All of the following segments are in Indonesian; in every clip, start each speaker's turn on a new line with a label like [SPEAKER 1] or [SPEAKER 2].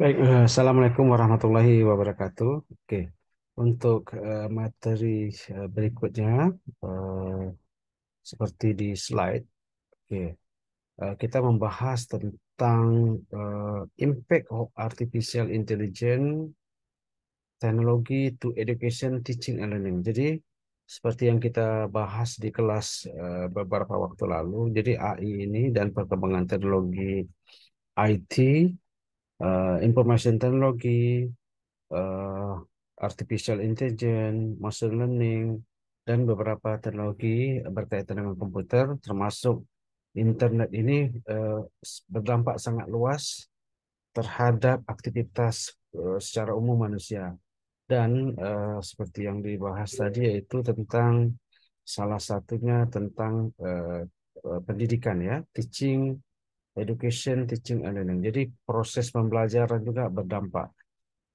[SPEAKER 1] Baik, eh, Assalamualaikum warahmatullahi wabarakatuh. Oke, untuk uh, materi uh, berikutnya, uh, seperti di slide, oke, uh, kita membahas tentang uh, impact of artificial intelligence teknologi to education, teaching and learning. Jadi seperti yang kita bahas di kelas uh, beberapa waktu lalu, jadi AI ini dan perkembangan teknologi IT uh, information technology, uh, artificial intelligence, machine learning, dan beberapa teknologi berkaitan dengan komputer, termasuk internet ini uh, berdampak sangat luas terhadap aktivitas uh, secara umum manusia. Dan uh, seperti yang dibahas tadi yaitu tentang salah satunya tentang uh, pendidikan ya, teaching education, teaching, and learning. Jadi proses pembelajaran juga berdampak.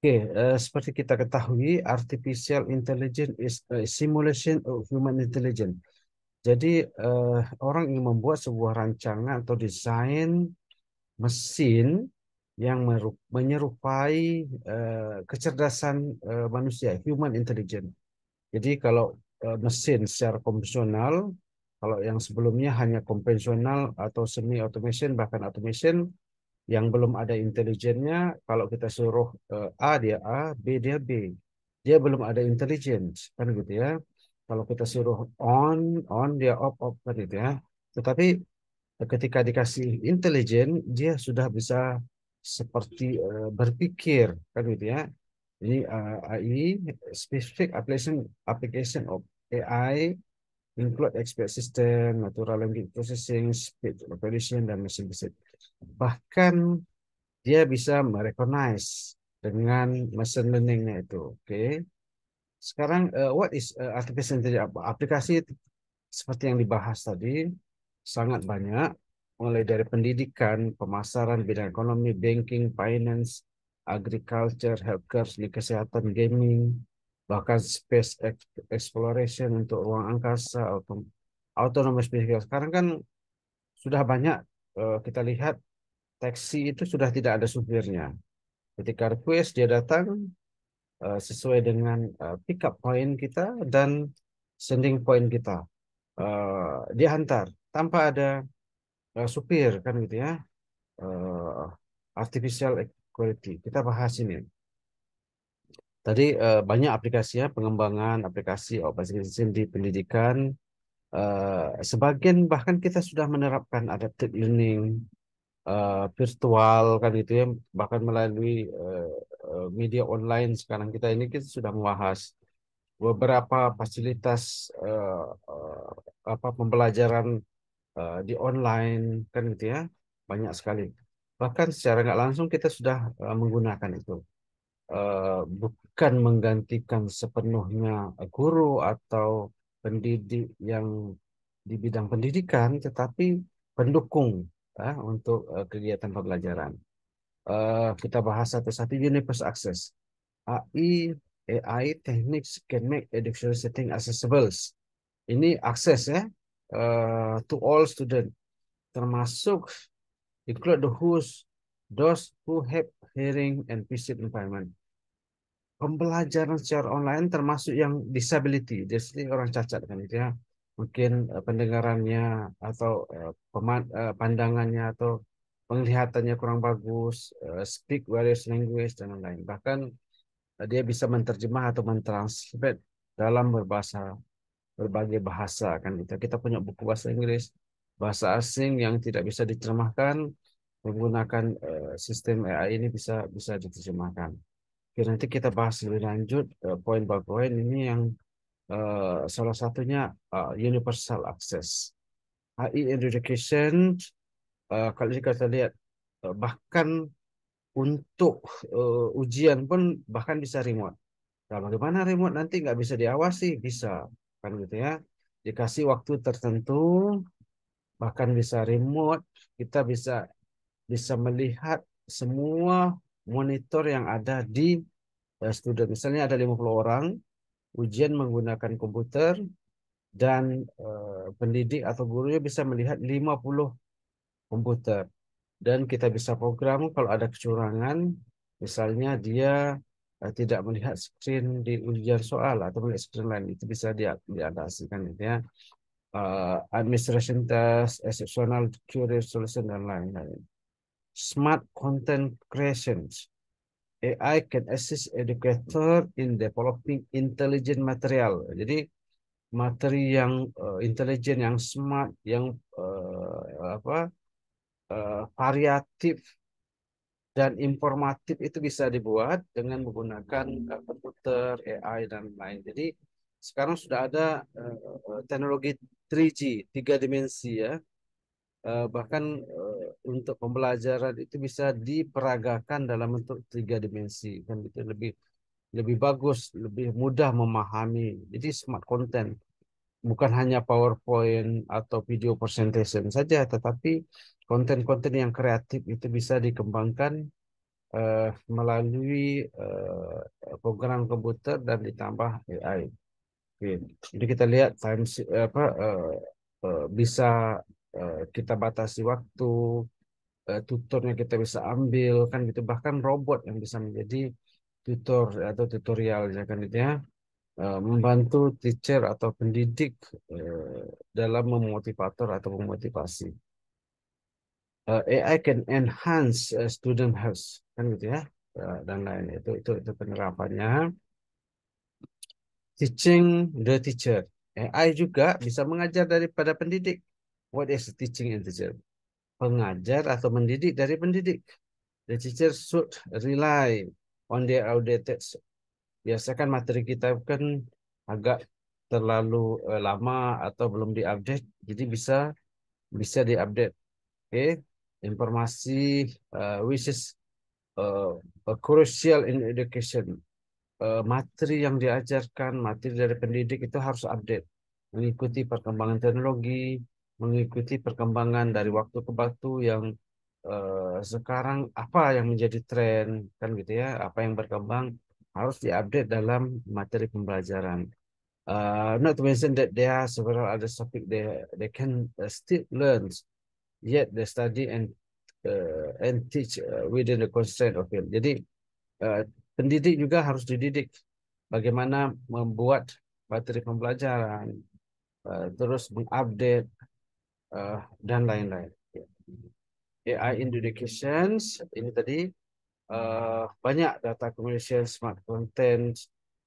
[SPEAKER 1] Oke, okay, uh, eh, seperti kita ketahui, artificial intelligence is a simulation of human intelligence. Jadi uh, orang yang membuat sebuah rancangan atau desain mesin yang menyerupai uh, kecerdasan uh, manusia, human intelligence. Jadi kalau uh, mesin secara konvensional kalau yang sebelumnya hanya konvensional atau semi automation bahkan automation yang belum ada intelijennya, kalau kita suruh eh, A dia A, B dia B. Dia belum ada intelligence kan gitu ya. Kalau kita suruh on, on dia off, off kan gitu ya. Tetapi eh, ketika dikasih intelijen dia sudah bisa seperti eh, berpikir kan gitu ya. Ini AI specific application application of AI include expert system, natural language processing, speech recognition, dan machine learning. Bahkan dia bisa merecognize dengan machine learningnya itu. Oke. Okay. Sekarang uh, what is uh, artificial intelligence? Aplikasi seperti yang dibahas tadi sangat banyak mulai dari pendidikan, pemasaran, bidang ekonomi, banking, finance, agriculture, healthcare, kesehatan, gaming, bahkan space exploration untuk ruang angkasa atau autonomous vehicle sekarang kan sudah banyak eh, kita lihat taksi itu sudah tidak ada supirnya ketika request dia datang eh, sesuai dengan uh, eh, pick point kita dan sending point kita dia hantar tanpa ada supir kan gitu ya artificial equality kita bahas ini Tadi uh, banyak aplikasinya, pengembangan aplikasi operasi oh, sistem di pendidikan. Uh, sebagian bahkan kita sudah menerapkan adaptive learning uh, virtual kan gitu ya, bahkan melalui uh, media online sekarang kita ini kita sudah membahas beberapa fasilitas uh, uh, apa pembelajaran uh, di online kan gitu ya banyak sekali bahkan secara nggak langsung kita sudah uh, menggunakan itu Eh, bukan menggantikan sepenuhnya guru atau pendidik yang di bidang pendidikan, tetapi pendukung ya, untuk eh, kegiatan pembelajaran. Eh, kita bahas satu-satu universal access. AI, AI techniques can make educational setting accessible. Ini akses ya to all student, termasuk include the who's, those who have hearing and visit impairment pembelajaran secara online termasuk yang disability, jadi orang cacat kan itu ya. Mungkin eh, pendengarannya atau eh, eh, pandangannya atau penglihatannya kurang bagus, speak various language dan lain-lain. Bahkan dia bisa menerjemah atau mentranslate dalam berbahasa berbagai bahasa kan kita gitu. kita punya buku bahasa Inggris bahasa asing yang tidak bisa diterjemahkan menggunakan sistem AI ini bisa bisa diterjemahkan Oke, nanti kita bahas lebih lanjut eh, poin by poin ini yang uh, salah satunya uh, universal access. AI education uh, kalau kita lihat uh, bahkan untuk uh, ujian pun bahkan bisa remote. Nah, bagaimana remote nanti nggak bisa diawasi? Bisa kan gitu ya. Dikasih waktu tertentu bahkan bisa remote, kita bisa bisa melihat semua monitor yang ada di uh, eh, student. Misalnya ada 50 orang, ujian menggunakan komputer, dan uh, pendidik atau gurunya bisa melihat 50 komputer. Dan kita bisa program kalau ada kecurangan, misalnya dia uh, tidak melihat screen di ujian soal atau melihat screen lain itu bisa di, diatasikan gitu ya uh, administration test exceptional curious solution dan lain-lain smart content creations. AI can assist educator in developing intelligent material. Jadi materi yang uh, intelligent, yang smart, yang uh, apa uh, variatif dan informatif itu bisa dibuat dengan menggunakan komputer, AI dan lain. Jadi sekarang sudah ada uh, teknologi 3G, tiga dimensi ya. Eh, bahkan eh, untuk pembelajaran itu bisa diperagakan dalam bentuk tiga dimensi kan itu lebih lebih bagus lebih mudah memahami jadi smart content bukan hanya PowerPoint atau video presentation saja tetapi konten-konten yang kreatif itu bisa dikembangkan uh, melalui uh, program komputer dan ditambah AI. Jadi kita lihat time apa uh, uh, bisa Eh, kita batasi waktu, eh, tutornya kita bisa ambil kan gitu bahkan robot yang bisa menjadi tutor atau tutorial ya kan gitu ya eh, membantu teacher atau pendidik dalam memotivator atau memotivasi AI can enhance student health kan gitu ya dan lain itu itu itu penerapannya teaching the teacher AI juga bisa mengajar daripada pendidik What is teaching and teacher? Pengajar atau mendidik dari pendidik. The teacher should rely on their outdated. Biasakan materi kita kan agak terlalu eh, lama atau belum diupdate, jadi bisa bisa diupdate. Oke, okay? informasi uh, which is uh, crucial in education. Uh, materi yang diajarkan, materi dari pendidik itu harus update, mengikuti perkembangan teknologi, mengikuti perkembangan dari waktu ke waktu yang eh, sekarang apa yang menjadi tren kan gitu ya apa yang berkembang harus diupdate dalam materi pembelajaran. Uh, not to mention that there are several other topics they they can uh, still learn, yet they study and uh, and teach uh, within the constraint of it. Jadi uh, pendidik juga harus dididik bagaimana membuat materi pembelajaran, uh, terus mengupdate uh, dan lain-lain. AI ya. in education, ini tadi uh, banyak data komersial, smart content,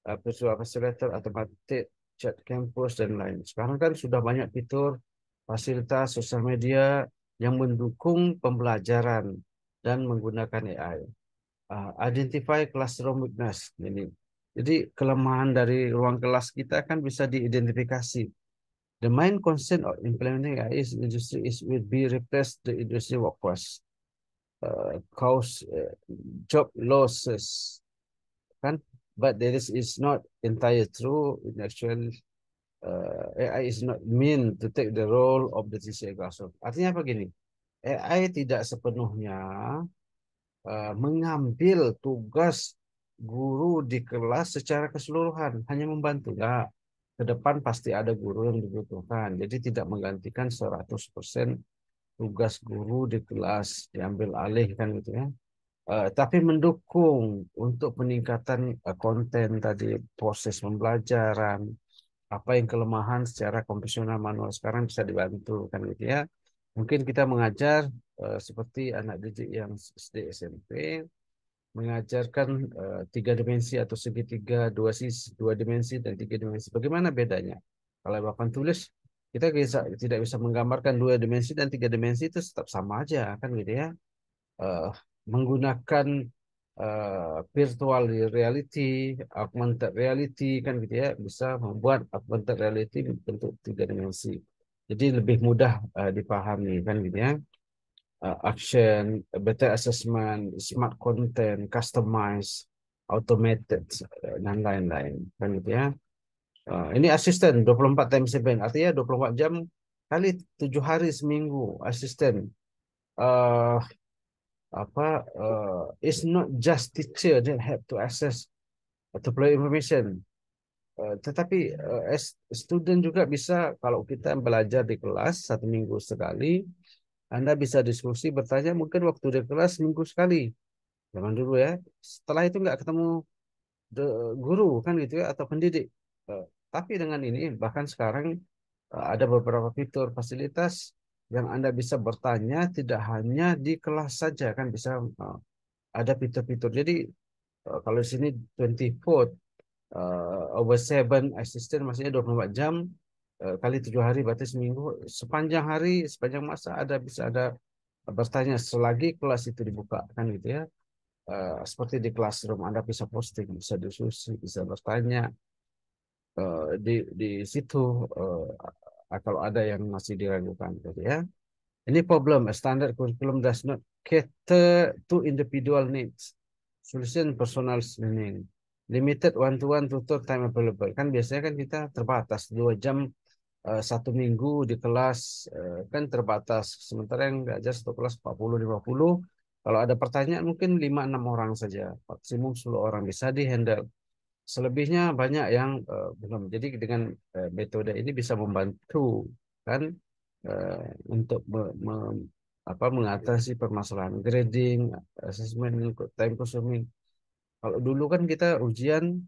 [SPEAKER 1] uh, virtual facilitator, automatic chat campus dan lain. Sekarang kan sudah banyak fitur fasilitas sosial media yang mendukung pembelajaran dan menggunakan AI. Uh, identify classroom weakness ini. Jadi kelemahan dari ruang kelas kita kan bisa diidentifikasi The main concern of implementing AI's industry is will be replace the industry workforce, uh, cause uh, job losses. Kan? But this is not entirely true. In actual, uh, AI is not mean to take the role of the TCA classroom. Artinya apa gini? AI tidak sepenuhnya uh, mengambil tugas guru di kelas secara keseluruhan, hanya membantu. Enggak ke depan pasti ada guru yang dibutuhkan. Jadi tidak menggantikan 100% tugas guru di kelas diambil alih kan gitu ya. Uh, tapi mendukung untuk peningkatan uh, konten tadi proses pembelajaran apa yang kelemahan secara konvensional manual sekarang bisa dibantu kan gitu ya. Mungkin kita mengajar uh, seperti anak didik yang SD SMP mengajarkan uh, tiga dimensi atau segitiga dua sisi dua dimensi dan tiga dimensi bagaimana bedanya kalau papan tulis kita bisa tidak bisa menggambarkan dua dimensi dan tiga dimensi itu tetap sama aja kan gitu ya uh, menggunakan uh, virtual reality augmented reality kan gitu ya bisa membuat augmented reality bentuk tiga dimensi jadi lebih mudah uh, dipahami kan gitu ya uh, action, better assessment, smart content, customized, automated uh, dan lain-lain kan gitu ya. Uh, ini asisten 24 times 7 artinya 24 jam kali 7 hari seminggu asisten uh, apa uh, it's not just teacher that have to access to play information uh, tetapi uh, as student juga bisa kalau kita belajar di kelas satu minggu sekali anda bisa diskusi, bertanya mungkin waktu di kelas minggu sekali. Jangan dulu ya. Setelah itu nggak ketemu guru kan gitu ya atau pendidik. Eh, tapi dengan ini bahkan sekarang eh, ada beberapa fitur fasilitas yang Anda bisa bertanya tidak hanya di kelas saja kan bisa eh, ada fitur-fitur. Jadi kalau di sini 24 over 7 assistant maksudnya 24 jam Eh, kali tujuh hari berarti seminggu sepanjang hari sepanjang masa ada bisa ada eh, bertanya selagi kelas itu dibuka kan gitu ya uh, seperti di classroom Anda bisa posting bisa diskusi bisa bertanya uh, di di situ uh, kalau ada yang masih diragukan gitu ya ini problem standar standard curriculum does not cater to individual needs solution personal learning limited one to one tutor time available kan biasanya kan kita terbatas dua jam Eh, satu minggu di kelas eh, kan terbatas. Sementara yang nggak ngajar satu kelas 40-50, kalau ada pertanyaan mungkin 5-6 orang saja, maksimum 10 orang bisa di handle Selebihnya banyak yang eh, belum. Jadi dengan metode ini bisa membantu kan untuk apa, mengatasi permasalahan grading, assessment, time consuming. Kalau dulu kan kita ujian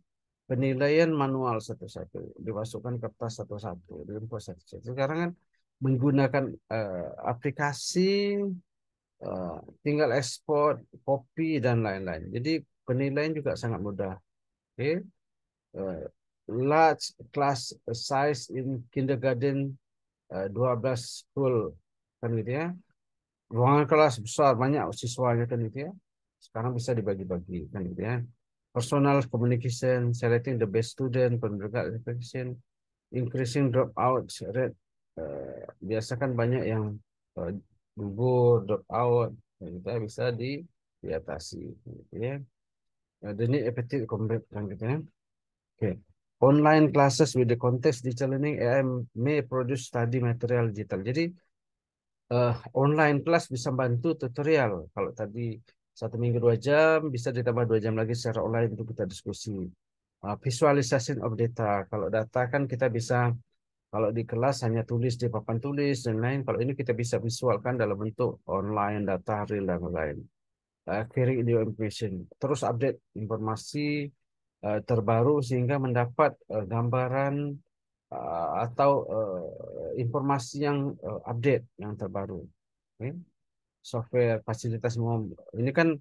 [SPEAKER 1] penilaian manual satu-satu dimasukkan kertas satu-satu dengan proses sekarang kan menggunakan uh, aplikasi uh, tinggal ekspor copy dan lain-lain jadi penilaian juga sangat mudah oke okay. uh, eh, large class size in kindergarten uh, 12 school kan gitu ya ruangan kelas besar banyak siswanya kan gitu ya sekarang bisa dibagi-bagi kan gitu ya personal communication, selecting the best student, pendidikan education, increasing dropout rate. Uh, eh, biasa banyak yang uh, eh, gugur, dropout, kita bisa di diatasi. Gitu ya. Uh, the need appetite combat kan gitu ya. Okay. Online classes with the context digital learning AI may produce study material digital. Jadi uh, online class bisa bantu tutorial. Kalau tadi satu minggu dua jam, bisa ditambah dua jam lagi secara online untuk kita diskusi. Ah, Visualisasi of data, kalau data kan kita bisa, kalau di kelas hanya tulis di papan tulis dan lain, kalau ini kita bisa visualkan dalam bentuk online, data real dan lain. Uh, ah, carrying information, terus update informasi uh, terbaru sehingga mendapat uh, gambaran uh, atau uh, informasi yang uh, update yang terbaru. Okay software fasilitas ini kan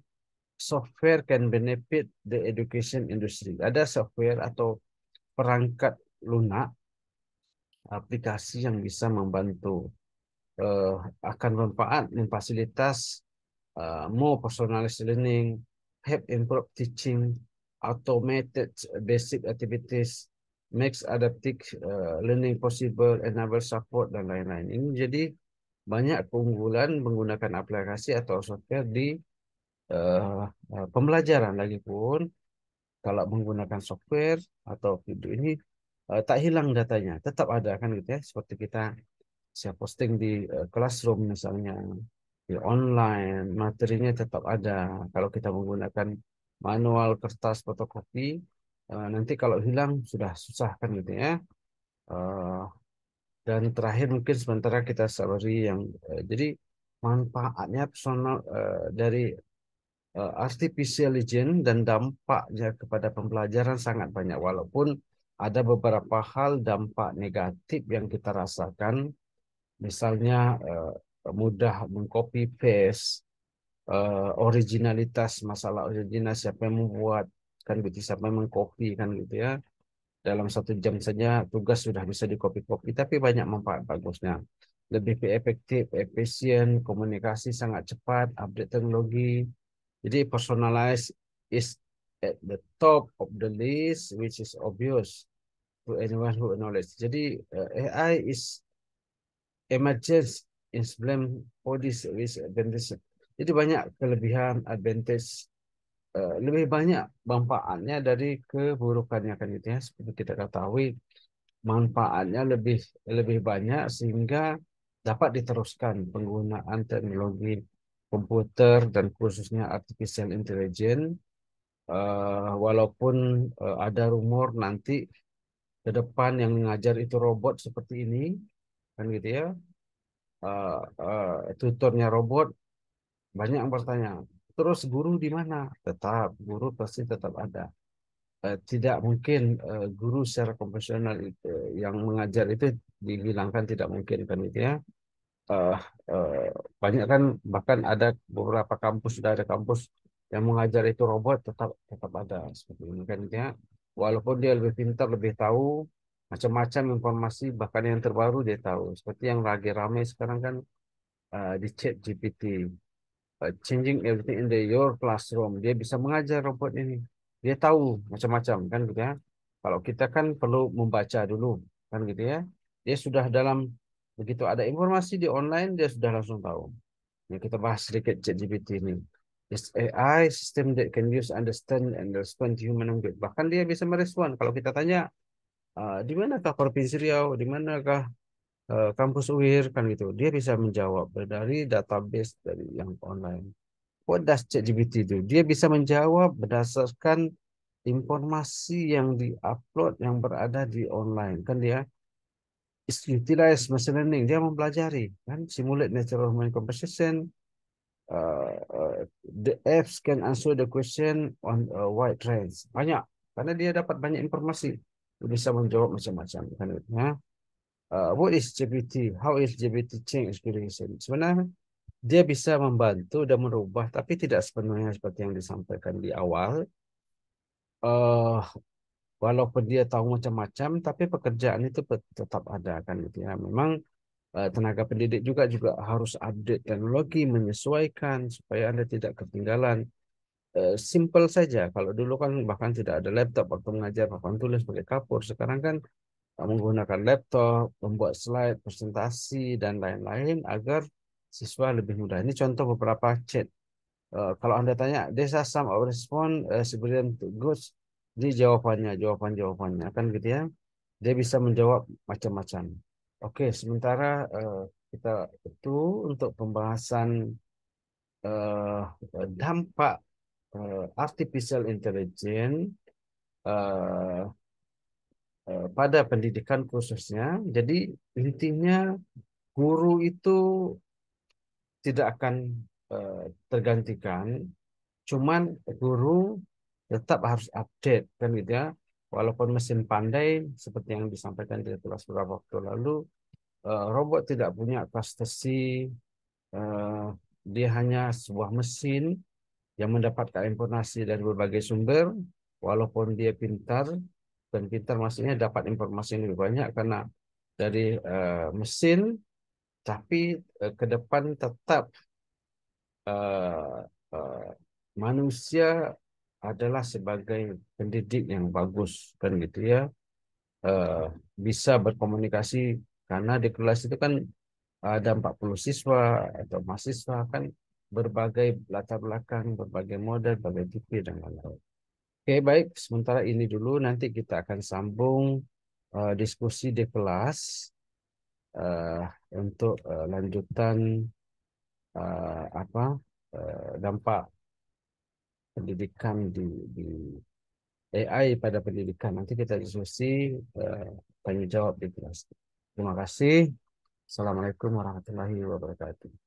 [SPEAKER 1] software can benefit the education industry. Ada software atau perangkat lunak aplikasi yang bisa membantu uh, akan manfaat dan fasilitas uh, more personalized learning, help improve teaching, automated basic activities, makes adaptive uh, learning possible, enable support dan lain-lain. Ini jadi banyak keunggulan menggunakan aplikasi atau software di uh, pembelajaran pun kalau menggunakan software atau video ini uh, tak hilang datanya tetap ada kan gitu ya seperti kita saya posting di uh, classroom misalnya di online materinya tetap ada kalau kita menggunakan manual kertas fotokopi uh, nanti kalau hilang sudah susah kan gitu ya uh, dan terakhir mungkin sementara kita sabari yang eh, jadi manfaatnya personal eh, dari eh, artificial intelligence dan dampaknya kepada pembelajaran sangat banyak walaupun ada beberapa hal dampak negatif yang kita rasakan misalnya eh, mudah mengcopy paste uh, originalitas masalah originalitas siapa yang membuat kan gitu siapa yang mengcopy kan gitu ya dalam satu jam saja tugas sudah bisa di copy copy, tapi banyak manfaat bagusnya lebih efektif efisien komunikasi sangat cepat update teknologi jadi personalized is at the top of the list which is obvious to anyone who knows. jadi uh, eh, AI is emerges in problem for this risk advantage jadi banyak kelebihan advantage Eh, lebih banyak manfaatnya dari keburukannya kan gitu ya seperti kita ketahui manfaatnya lebih lebih banyak sehingga dapat diteruskan penggunaan teknologi komputer dan khususnya artificial intelligence uh, walaupun uh, ada rumor nanti ke depan yang mengajar itu robot seperti ini kan gitu ya uh, uh, tutornya robot banyak yang bertanya Terus guru di mana? Tetap guru pasti tetap ada. Eh, tidak mungkin eh, guru secara konvensional yang mengajar itu dihilangkan tidak mungkin kan gitu ya. Eh, banyak kan bahkan ada beberapa kampus sudah ada kampus yang mengajar itu robot tetap tetap ada seperti ini kan gitu ya. Walaupun dia lebih pintar, lebih tahu macam-macam informasi bahkan yang terbaru dia tahu. Seperti yang lagi ramai sekarang kan di chat GPT Uh, changing everything in the your classroom. Dia bisa mengajar robot ini. Dia tahu macam-macam kan gitu ya. Kalau kita kan perlu membaca dulu kan gitu ya. Dia sudah dalam begitu ada informasi di online dia sudah langsung tahu. Ini kita bahas sedikit ChatGPT ini. This AI system that can use understand and respond to human language. Bahkan dia bisa merespon kalau kita tanya uh, di manakah provinsi Riau, di manakah Eh, kampus UIR kan gitu dia bisa menjawab dari database dari yang online what does ChatGPT itu dia bisa menjawab berdasarkan informasi yang diupload yang berada di online kan dia utilize machine learning dia mempelajari kan simulate natural human conversation eh, eh, the apps can answer the question on a wide range banyak karena dia dapat banyak informasi dia bisa menjawab macam-macam kan ya uh, what is GPT? How is GPT change experience? Sebenarnya dia bisa membantu dan merubah, tapi tidak sepenuhnya seperti yang disampaikan di awal. Uh, walaupun dia tahu macam-macam, tapi pekerjaan itu tetap ada kan gitu ya. Memang uh, tenaga pendidik juga juga harus update teknologi, menyesuaikan supaya anda tidak ketinggalan. Uh, simple saja. Kalau dulu kan bahkan tidak ada laptop waktu mengajar papan tulis pakai kapur. Sekarang kan menggunakan laptop, membuat slide, presentasi, dan lain-lain agar siswa lebih mudah. Ini contoh beberapa chat. Eh, kalau Anda tanya, desa some of response, uh, sebenarnya untuk goods, ini jawabannya, jawaban-jawabannya. Kan gitu ya. Dia bisa menjawab macam-macam. Oke, sementara eh, kita itu untuk pembahasan uh, dampak artificial intelligence uh, Eh, pada pendidikan khususnya. Jadi intinya guru itu tidak akan eh, tergantikan, cuman guru tetap harus update kan gitu ya. Walaupun mesin pandai seperti yang disampaikan di kelas beberapa waktu lalu, eh, robot tidak punya prestasi, dia hanya sebuah mesin yang mendapat informasi dari berbagai sumber, walaupun dia pintar, dan pintar maksudnya dapat informasi yang lebih banyak karena dari uh, mesin tapi uh, ke depan tetap uh, uh, manusia adalah sebagai pendidik yang bagus kan gitu ya uh, bisa berkomunikasi karena di kelas itu kan ada 40 siswa atau mahasiswa kan berbagai latar belakang, berbagai model, berbagai tipe dan lain-lain. Oke, okay, baik. Sementara ini dulu, nanti kita akan sambung uh, diskusi di kelas uh, untuk uh, lanjutan uh, apa uh, dampak pendidikan di, di AI pada pendidikan. Nanti kita diskusi uh, jawab di kelas. Terima kasih. Assalamualaikum warahmatullahi wabarakatuh.